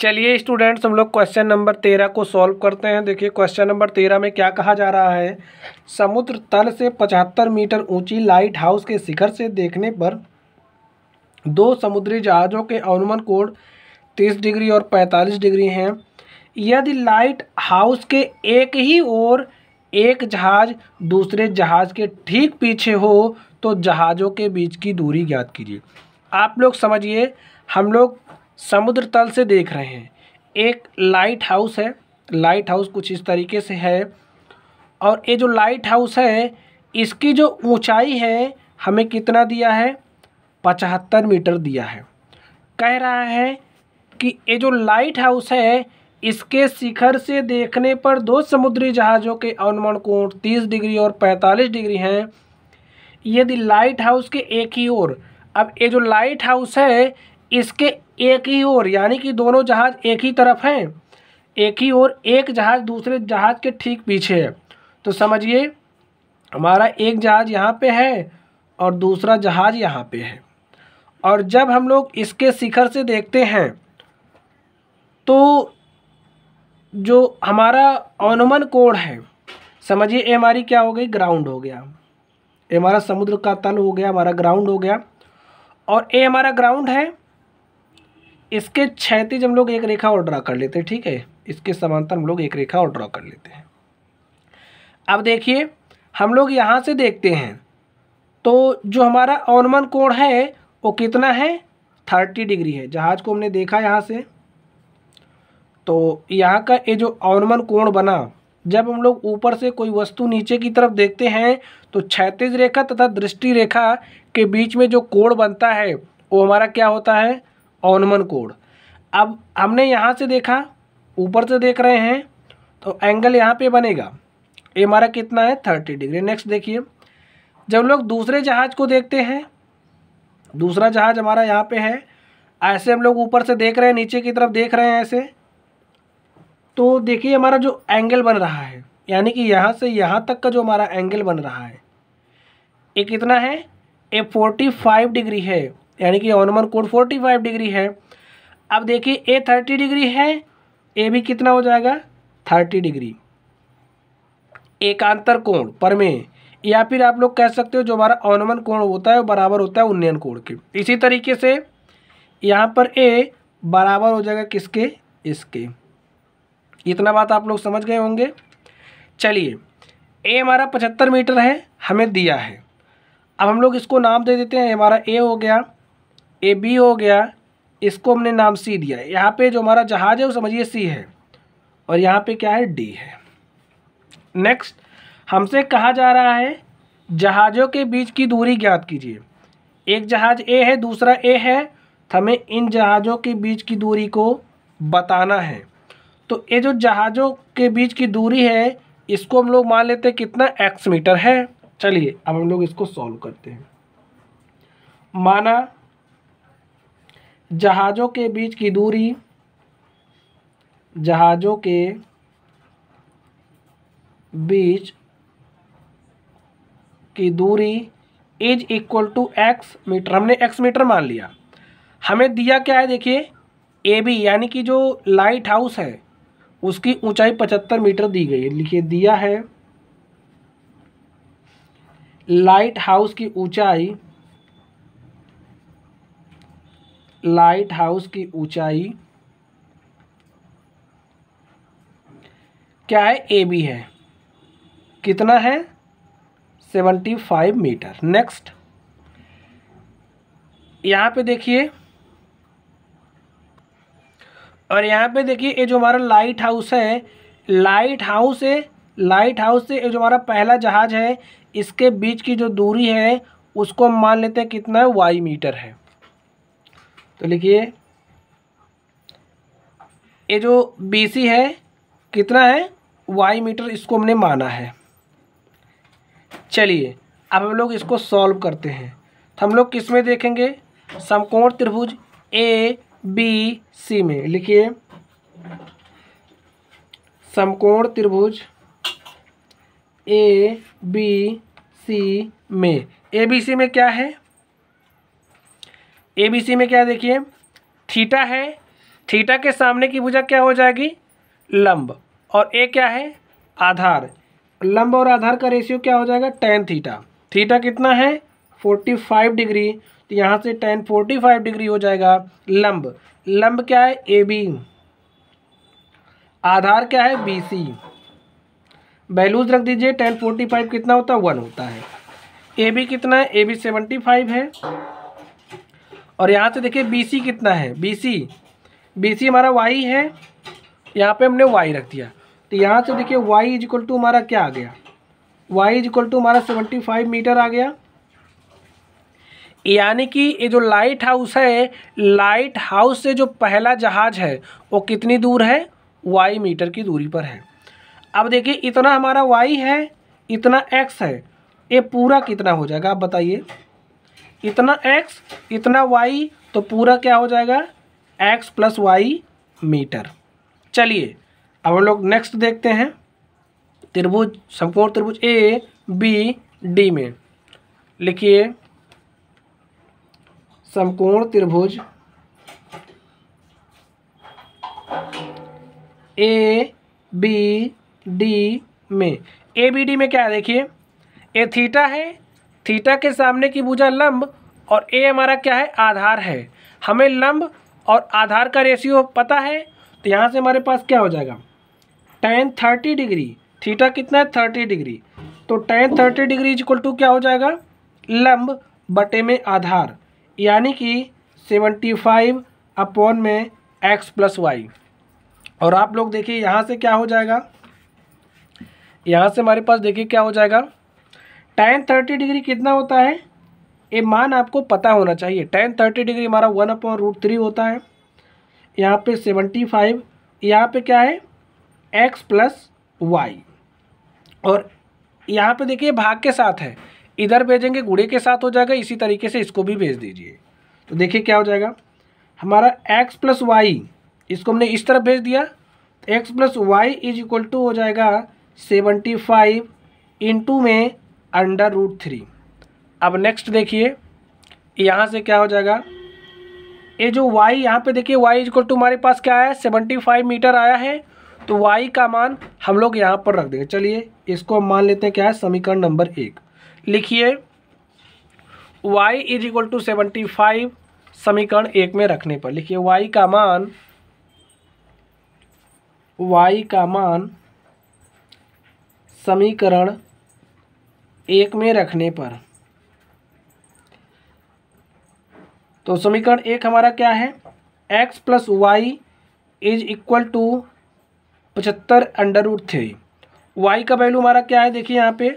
चलिए स्टूडेंट्स हम लोग क्वेश्चन नंबर तेरह को सॉल्व करते हैं देखिए क्वेश्चन नंबर तेरह में क्या कहा जा रहा है समुद्र तल से पचहत्तर मीटर ऊंची लाइट हाउस के शिखर से देखने पर दो समुद्री जहाज़ों के अनुमन कोड तीस डिग्री और पैंतालीस डिग्री हैं यदि लाइट हाउस के एक ही ओर एक जहाज दूसरे जहाज के ठीक पीछे हो तो जहाज़ों के बीच की दूरी ज्ञात कीजिए आप लोग समझिए हम लोग समुद्र तल से देख रहे हैं एक लाइट हाउस है लाइट हाउस कुछ इस तरीके से है और ये जो लाइट हाउस है इसकी जो ऊंचाई है हमें कितना दिया है पचहत्तर मीटर दिया है कह रहा है कि ये जो लाइट हाउस है इसके शिखर से देखने पर दो समुद्री जहाज़ों के अनुमान कोण तीस डिग्री और पैंतालीस डिग्री हैं यदि लाइट हाउस के एक ही ओर अब ये जो लाइट हाउस है इसके एक ही ओर यानी कि दोनों जहाज एक ही तरफ हैं एक ही ओर एक जहाज दूसरे जहाज के ठीक पीछे है तो समझिए हमारा एक जहाज यहाँ पे है और दूसरा जहाज यहाँ पे है और जब हम लोग इसके शिखर से देखते हैं तो जो हमारा अनुमन कोण है समझिए ये हमारी क्या हो गई ग्राउंड हो गया ये हमारा समुद्र का तल हो गया हमारा ग्राउंड हो गया और ये हमारा ग्राउंड है इसके छैतीज हम लोग एक रेखा और ड्रा कर लेते हैं ठीक है इसके समांतर हम लोग एक रेखा और ड्रा कर लेते हैं अब देखिए हम लोग यहाँ से देखते हैं तो जो हमारा अनुमन कोण है वो कितना है थर्टी डिग्री है जहाज़ को हमने देखा यहाँ से तो यहाँ का ये जो अनुमन कोण बना जब हम लोग ऊपर से कोई वस्तु नीचे की तरफ देखते हैं तो क्षैतिज रेखा तथा दृष्टि रेखा के बीच में जो कोण बनता है वो हमारा क्या होता है ओनमन कोड अब हमने यहाँ से देखा ऊपर से देख रहे हैं तो एंगल यहाँ पे बनेगा ये हमारा कितना है थर्टी डिग्री नेक्स्ट देखिए जब लोग दूसरे जहाज़ को देखते हैं दूसरा जहाज़ हमारा यहाँ पे है ऐसे हम लोग ऊपर से देख रहे हैं नीचे की तरफ देख रहे हैं ऐसे तो देखिए हमारा जो एंगल बन रहा है यानी कि यहाँ से यहाँ तक का जो हमारा एंगल बन रहा है ये कितना है ये फोर्टी फाइव डिग्री है यानी कि ऑनमन कोड फोर्टी फाइव डिग्री है अब देखिए ए थर्टी डिग्री है ए भी कितना हो जाएगा थर्टी डिग्री एकांतर कोण में या फिर आप लोग कह सकते हो जो हमारा ऑनमन कोण होता है वो बराबर होता है उन्नयन कोण के इसी तरीके से यहाँ पर ए बराबर हो जाएगा किसके इसके इतना बात आप लोग समझ गए होंगे चलिए ए हमारा पचहत्तर मीटर है हमें दिया है अब हम लोग इसको नाम दे देते हैं हमारा ए हो गया ए बी हो गया इसको हमने नाम सी दिया है यहाँ पे जो हमारा जहाज़ है वो समझिए सी है और यहाँ पे क्या है डी है नेक्स्ट हमसे कहा जा रहा है जहाज़ों के बीच की दूरी ज्ञात कीजिए एक जहाज़ ए है दूसरा ए है तो हमें इन जहाज़ों के बीच की दूरी को बताना है तो ये जो जहाज़ों के बीच की दूरी है इसको हम लोग मान लेते हैं कितना एक्स मीटर है चलिए अब हम लोग इसको सॉल्व करते हैं माना जहाज़ों के बीच की दूरी जहाज़ों के बीच की दूरी is equal to x metre हमने एक्स मीटर मान लिया हमें दिया क्या है देखिए ए बी यानी कि जो लाइट हाउस है उसकी ऊंचाई पचहत्तर मीटर दी गई है लिखिए दिया है लाइट हाउस की ऊंचाई लाइट हाउस की ऊंचाई क्या है ए बी है कितना है सेवेंटी फाइव मीटर नेक्स्ट यहाँ पे देखिए और यहाँ पे देखिए ये जो हमारा लाइट हाउस है लाइट हाउस है लाइट हाउस से ये जो हमारा पहला जहाज़ है इसके बीच की जो दूरी है उसको मान लेते हैं कितना है वाई मीटर है तो लिखिए ये जो बी सी है कितना है वाई मीटर इसको हमने माना है चलिए अब हम लोग इसको सॉल्व करते हैं तो हम लोग किस में देखेंगे समकोण त्रिभुज ए बी सी में लिखिए समकोण त्रिभुज ए बी सी में ए बी सी में क्या है ए बी सी में क्या देखिए थीटा है थीटा के सामने की भुजा क्या हो जाएगी लंब और ए क्या है आधार लंब और आधार का रेशियो क्या हो जाएगा टेन थीटा थीटा कितना है फोर्टी फाइव डिग्री तो यहाँ से टेन फोर्टी फाइव डिग्री हो जाएगा लंब लंब क्या है ए बी आधार क्या है बी सी बैलूज रख दीजिए टेन फोर्टी फाइव कितना होता है वन होता है ए बी कितना है ए बी सेवेंटी फाइव है और यहाँ से देखिए बी सी कितना है बी सी बी सी हमारा वाई है यहाँ पे हमने वाई रख दिया तो यहाँ से देखिए वाई इज इक्वल टू हमारा क्या आ गया वाई इज इक्वल टू हमारा सेवेंटी फाइव मीटर आ गया यानी कि ये जो लाइट हाउस है लाइट हाउस से जो पहला जहाज़ है वो कितनी दूर है वाई मीटर की दूरी पर है अब देखिए इतना हमारा वाई है इतना एक्स है ये पूरा कितना हो जाएगा आप बताइए इतना एक्स इतना वाई तो पूरा क्या हो जाएगा एक्स प्लस वाई मीटर चलिए अब हम लोग नेक्स्ट देखते हैं त्रिभुज समकोण त्रिभुज ए बी डी में लिखिए समकोण त्रिभुज ए बी डी में ए बी डी में क्या है देखिए ए थीटा है थीटा के सामने की भुजा लंब और ए हमारा क्या है आधार है हमें लंब और आधार का रेशियो पता है तो यहाँ से हमारे पास क्या हो जाएगा टेन थर्टी डिग्री थीटा कितना है थर्टी डिग्री तो tan thirty degree equal to क्या हो जाएगा लंब बटे में आधार यानी कि सेवेंटी फाइव अपॉन में एक्स प्लस वाई और आप लोग देखिए यहाँ से क्या हो जाएगा यहाँ से हमारे पास देखिए क्या हो जाएगा टेन थर्टी डिग्री कितना होता है ये मान आपको पता होना चाहिए टेन थर्टी डिग्री हमारा वन अपॉन रूट थ्री होता है यहाँ पे सेवेंटी फाइव यहाँ पर क्या है एक्स प्लस वाई और यहाँ पे देखिए भाग के साथ है इधर भेजेंगे गुड़े के साथ हो जाएगा इसी तरीके से इसको भी भेज दीजिए तो देखिए क्या हो जाएगा हमारा x प्लस वाई इसको हमने इस तरफ भेज दिया x plus y is equal to हो जाएगा सेवेंटी फाइव इंटू में अंडर रूट थ्री अब नेक्स्ट देखिए यहाँ से क्या हो जाएगा ये जो y यहाँ पे देखिए y इजक्ल टू हमारे पास क्या है सेवेंटी फाइव मीटर आया है तो y का मान हम लोग यहाँ पर रख देंगे चलिए इसको हम मान लेते हैं क्या है समीकरण नंबर एक लिखिए y is equal to seventy five समीकरण एक में रखने पर लिखिए y का मान y का मान समीकरण एक में रखने पर तो समीकरण एक हमारा क्या है x plus y is equal to पचहत्तर अंडर उड थ्री वाई का वैल्यू हमारा क्या है देखिए यहाँ पे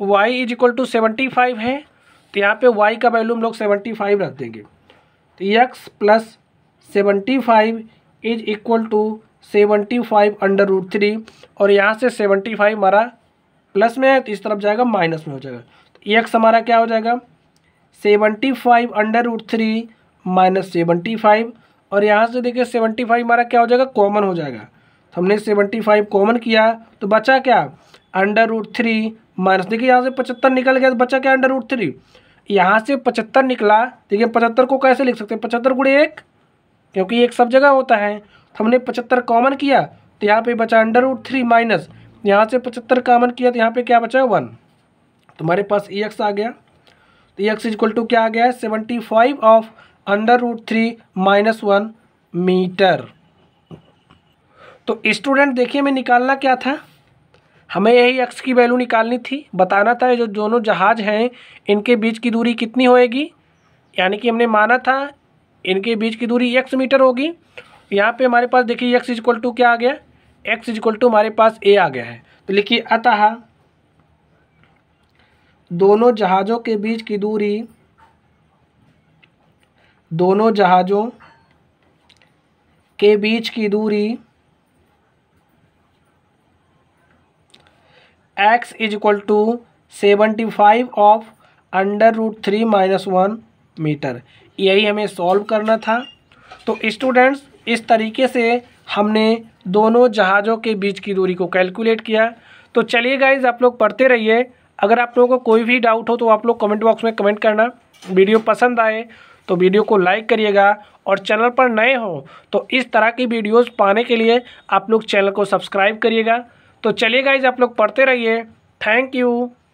y is equal to seventy five है तो यहाँ पे वाई का वैल्यू हम लोग सेवेंटी फाइव रख देंगे तो x plus seventy five is equal to seventy five under root three और यहाँ से सेवेंटी फाइव हमारा प्लस में है तो इस तरफ जाएगा माइनस में हो जाएगा तो एक्स हमारा क्या हो जाएगा seventy five under root three minus seventy five और यहाँ से देखिए सेवनटी फाइव हमारा क्या हो जाएगा कॉमन हो जाएगा तो हमने सेवनटी फाइव कॉमन किया तो बचा क्या अंडर रूट थ्री माइनस देखिए यहाँ से पचहत्तर निकल गया तो बचा क्या अंडर रूट थ्री यहाँ से पचहत्तर निकला देखिए पचहत्तर को कैसे लिख सकते हैं पचहत्तर गुड़े एक क्योंकि एक सब जगह होता है तो हमने पचहत्तर कॉमन किया तो यहाँ पे बचा अंडर रूट थ्री माइनस यहाँ से पचहत्तर कामन किया तो यहाँ पे क्या बचा वन तुम्हारे पास ई एक्स आ गया तो ई एक्स इजक्वल टू क्या आ गया है seventy five of under root three minus one metre तो स्टूडेंट देखिए हमें निकालना क्या था हमें यही एक्स की वैल्यू निकालनी थी बताना था जो दोनों जहाज़ हैं इनके बीच की दूरी कितनी होएगी यानी कि हमने माना था इनके बीच की दूरी एक्स मीटर होगी यहाँ पे हमारे पास देखिए एक्स इजक्वल टू क्या आ गया एक्स इज टू हमारे पास ए आ गया है तो लिखिए अतः दोनों जहाज़ों के बीच की दूरी दोनों जहाज़ों के बीच की दूरी x is equal to seventy five of under root three minus one metre यही हमें सॉल्व करना था तो स्टूडेंट्स इस तरीके से हमने दोनों जहाज़ों के बीच की दूरी को कैलकुलेट किया तो चलिए गाइज आप लोग पढ़ते रहिए अगर आप लोगों को कोई भी डाउट हो तो आप लोग कमेंट बॉक्स में कमेंट करना वीडियो पसंद आए तो वीडियो को लाइक करिएगा और चैनल पर नए हो तो इस तरह की वीडियोस पाने के लिए आप लोग चैनल को सब्सक्राइब करिएगा तो चलिए गाइज आप लोग पढ़ते रहिए थैंक यू